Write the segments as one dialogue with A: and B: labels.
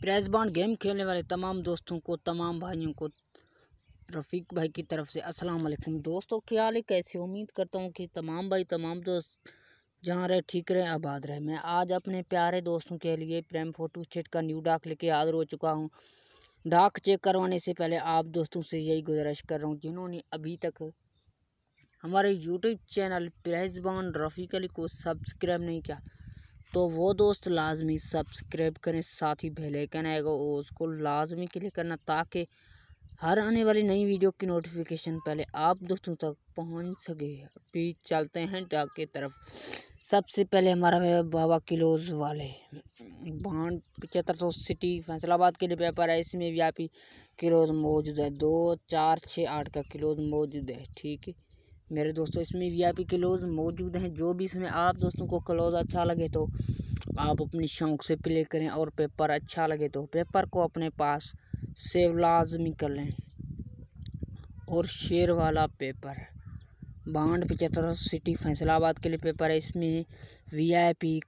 A: press bond game खेलने वाले तमाम दोस्तों को तमाम भाइयों को रफ़ीक भाई की तरफ से अस्सलाम वालेकुम दोस्तों क्या हाल है कैसे उम्मीद करता हूँ कि तमाम भाई तमाम दोस्त जहाँ रहे ठीक रहे आबाद रहे मैं आज अपने प्यारे दोस्तों के लिए प्रेम फोटो स्टेट का न्यू डाक लेके हाजिर हो चुका हूँ डाक चेक करवाने से पहले आप दोस्तों से यही गुजारिश कर रहा हूँ जिन्होंने अभी तक हमारे यूट्यूब चैनल प्रेसबान रफ़ीक अली को सब्सक्राइब नहीं किया तो वो दोस्त लाजमी सब्सक्राइब करें साथ ही बेलाइकन आएगा उसको लाजमी क्लिक करना ताकि हर आने वाली नई वीडियो की नोटिफिकेशन पहले आप दोस्तों तक पहुंच सके अभी चलते हैं डाक की तरफ सबसे पहले हमारा है बाबा किलोज वाले बांड पचहत्तर सौ सिटी फैसलाबाद के लिए पेपर है इसमें व्यापी किलोज मौजूद है दो चार छः आठ का किलोज मौजूद है ठीक है मेरे दोस्तों इसमें वी आई पी क्लोज मौजूद हैं जो भी इसमें आप दोस्तों को क्लोज अच्छा लगे तो आप अपने शौक से प्ले करें और पेपर अच्छा लगे तो पेपर को अपने पास सेव लाजमी कर लें और शेर वाला पेपर बाड पचहत्तर सिटी फैसलाबाद के लिए पेपर है इसमें वी आई पी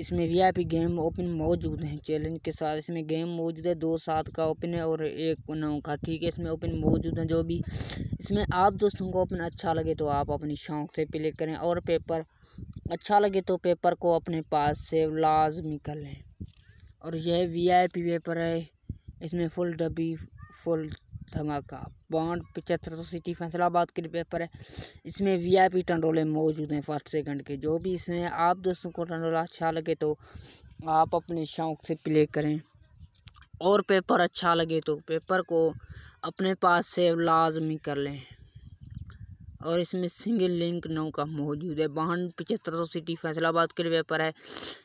A: इसमें V I P game open मौजूद हैं चैलेंज के साथ इसमें गेम मौजूद है दो सात का ओपन है और एक नौ का ठीक है इसमें ओपन मौजूद है जो भी इसमें आप दोस्तों को ओपन अच्छा लगे तो आप अपनी शौक से प्ले करें और पेपर अच्छा लगे तो पेपर को अपने पास से लाजमी कर लें और यह वी आई पी पेपर है इसमें फुल डब्बी फुल धमाका बॉन्ड पचहत्तर सौ तो सिटी फैसलाबाद के पेपर है इसमें वी आई पी टंडोले मौजूद हैं फर्स्ट सेकंड के जो भी इसमें आप दोस्तों को टंडोला अच्छा लगे तो आप अपने शौक से प्ले करें और पेपर अच्छा लगे तो पेपर को अपने पास से लाजमी कर लें और इसमें सिंगल लिंक नौका मौजूद है वाहन पचहत्तर सौ सिटी फैसलाबाद के लिए पर है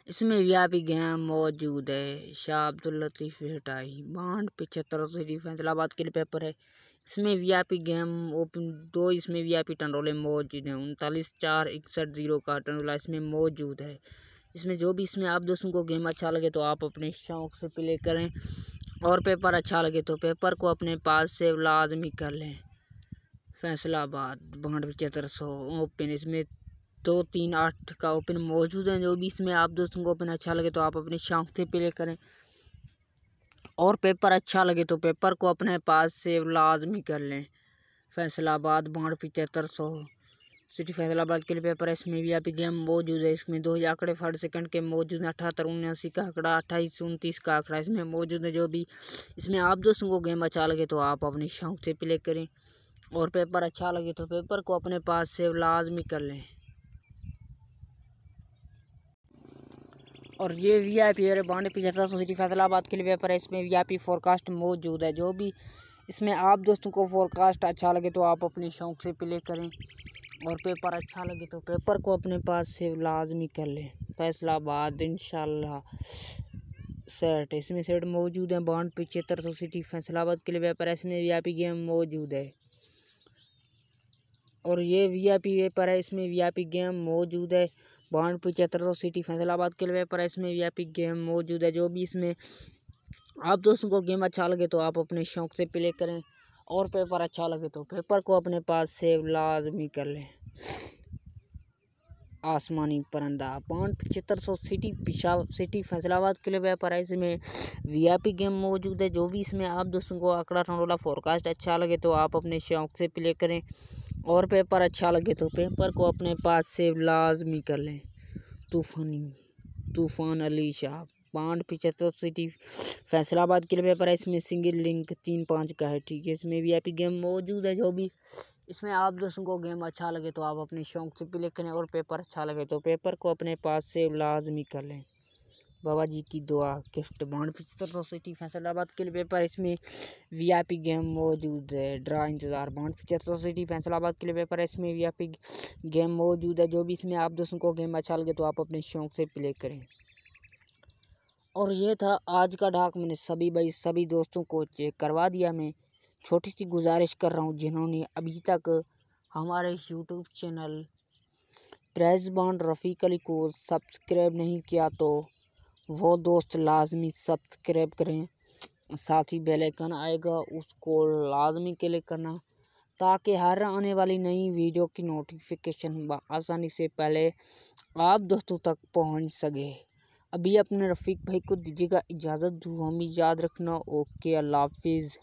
A: इसमें वी गेम मौजूद है शाह अब्दुल लतीफ़ हटाई वाहन पचहत्तर सौ सिटी फैसलाबाद के लिए पेपर है इसमें वी गेम ओपन दो इसमें वी आई टनरोले मौजूद हैं उनतालीस चार इकसठ जीरो का टनरोला इसमें मौजूद है इसमें जो भी इसमें आप दोस्तों को गेम अच्छा लगे तो आप अपने शौक से प्ले करें और पेपर अच्छा लगे तो पेपर को अपने पास से लाजमी कर लें फैसलाबाद बांड पचहत्तर सौ ओपन इसमें दो तीन आठ का ओपन मौजूद है जो भी इसमें आप दोस्तों को ओपन अच्छा लगे तो आप अपने शौक से प्ले करें और पेपर अच्छा लगे तो पेपर को अपने पास से लाजमी कर लें फैसलाबाद बाढ़ पचहत्तर सौ सिटी फैसलाबाद के लिए पेपर है इसमें भी आपकी गेम मौजूद है इसमें दो आंकड़े फर्ड सेकंड के मौजूद हैं अठहत्तर उन्यासी का आंकड़ा अट्ठाईस उनतीस का आंकड़ा इसमें मौजूद है जो भी इसमें आप दोस्तों को गेम अच्छा लगे तो आप अपने शौक से प्ले करें और पेपर अच्छा लगे तो पेपर को अपने पास सेव लाजमी कर लें और ये वी आई पी अरे बॉन्ड पिछहत्तर सौ सिटी फैसलाबाद के लिए पेपर है इसमें वी आई पी फोरकास्ट मौजूद है जो भी इसमें आप दोस्तों को फोरकास्ट अच्छा लगे तो आप अपने शौक से प्ले करें और पेपर अच्छा लगे तो पेपर को अपने पास से लाजमी कर लें फैसलाबाद इन सेट इसमें सेट मौजूद है बॉन्ड पिछहत्तर सौ सिटी फैसलाबाद के लिए पेपर है इसमें वी आई पी गेम मौजूद है और ये वी आई पी वेपर है इसमें वी आई पी गेम मौजूद है बावन पचहत्तर सौ सिटी फैसलाबाद के वेपर है इसमें वी आई पी गेम मौजूद है जो भी इसमें आप दोस्तों को गेम अच्छा लगे तो आप अपने शौक से प्ले करें और पेपर अच्छा लगे तो पेपर को अपने पास सेव लाजमी कर लें आसमानी परंदा पॉइंट पचहत्तर सौ सिटी पिशा सिटी फैसलाबाद के लिए व्यापार है इसमें में वीआईपी गेम मौजूद है जो भी इसमें आप दोस्तों को आंकड़ा टंडोला फोरकास्ट अच्छा लगे तो आप अपने शौक से प्ले करें और पेपर अच्छा लगे तो पेपर को अपने पास से लाजमी कर लें तूफानी तूफान अली शाह पांड पिचहत्तर सिटी फैसलाबाद के लिए व्यापार है इसमें सिंगल लिंक तीन पाँच का है ठीक है इसमें वीआईपी गेम मौजूद है जो भी इसमें आप दोस्तों को गेम अच्छा लगे तो आप अपने शौक से प्ले करें और पेपर अच्छा लगे तो पेपर को अपने पास से लाजमी कर लें बाबा जी की दुआ गिफ्ट बॉन्ड पिछहत्तर सौ सिटी फैसलाबाद के लिए पेपर इसमें वीआईपी गेम मौजूद है ड्रा इंतजार बॉन्ड पिछहत्तर सौ सिटी फैसलाबाद के लिए पेपर है इसमें वीआईपी गेम मौजूद है जो भी इसमें आप दोस्तों को गेम अच्छा लगे तो आप अपने शौक से प्ले करें और ये था आज का डाक मैंने सभी भाई सभी दोस्तों को चेक करवा दिया मैं छोटी सी गुजारिश कर रहा हूँ जिन्होंने अभी तक हमारे YouTube channel press bond Rafiq Ali को सब्सक्राइब नहीं किया तो वो दोस्त लाजमी सब्सक्राइब करें साथ ही बेल आइकन आएगा उसको लाजमी क्लिक करना ताकि हर आने वाली नई वीडियो की नोटिफिकेशन आसानी से पहले आप दोस्तों तक पहुंच सके अभी अपने रफ़ीक भाई को दीजिएगा इजाज़त दुआ में याद रखना ओके अल्लाह हाफिज़